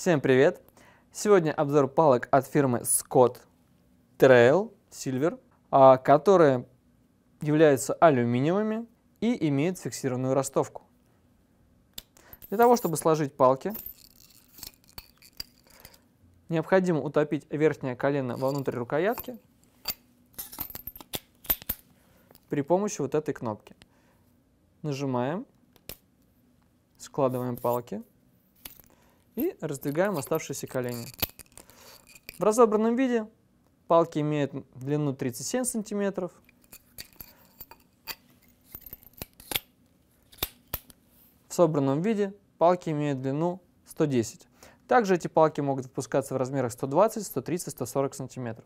Всем привет! Сегодня обзор палок от фирмы Scott Trail Silver, а, которые являются алюминиевыми и имеют фиксированную ростовку. Для того, чтобы сложить палки, необходимо утопить верхнее колено вовнутрь рукоятки при помощи вот этой кнопки. Нажимаем, складываем палки и раздвигаем оставшиеся колени. В разобранном виде палки имеют длину 37 сантиметров. В собранном виде палки имеют длину 110. Также эти палки могут выпускаться в размерах 120, 130, 140 сантиметров.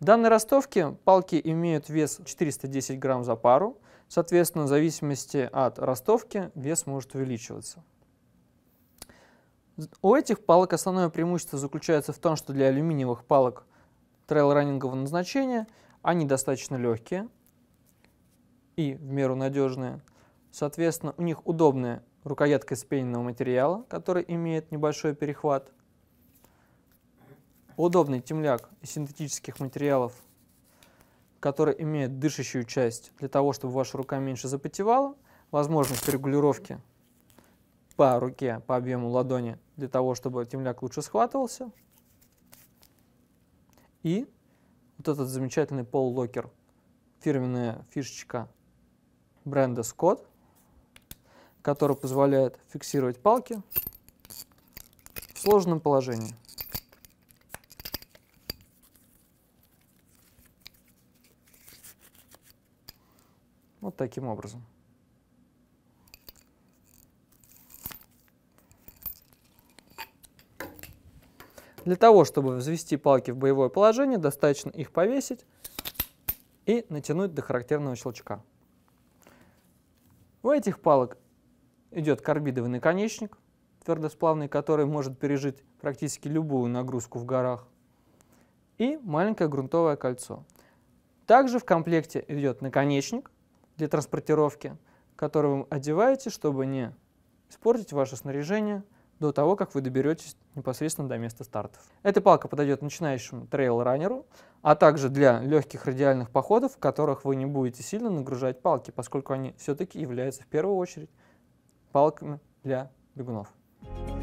В данной ростовке палки имеют вес 410 грамм за пару. Соответственно, в зависимости от ростовки вес может увеличиваться. У этих палок основное преимущество заключается в том, что для алюминиевых палок трейл-раннингового назначения они достаточно легкие и в меру надежные. Соответственно, у них удобная рукоятка из пененного материала, который имеет небольшой перехват. Удобный темляк из синтетических материалов, который имеет дышащую часть для того, чтобы ваша рука меньше запотевала, возможность регулировки по руке, по объему ладони, для того, чтобы темляк лучше схватывался. И вот этот замечательный пол-локер, фирменная фишечка бренда Scott, который позволяет фиксировать палки в сложном положении. Вот таким образом. Для того, чтобы взвести палки в боевое положение, достаточно их повесить и натянуть до характерного щелчка. У этих палок идет карбидовый наконечник, твердосплавный, который может пережить практически любую нагрузку в горах, и маленькое грунтовое кольцо. Также в комплекте идет наконечник для транспортировки, который вы одеваете, чтобы не испортить ваше снаряжение – до того, как вы доберетесь непосредственно до места стартов. Эта палка подойдет начинающему трейл-раннеру, а также для легких радиальных походов, в которых вы не будете сильно нагружать палки, поскольку они все-таки являются в первую очередь палками для бегунов. Thank you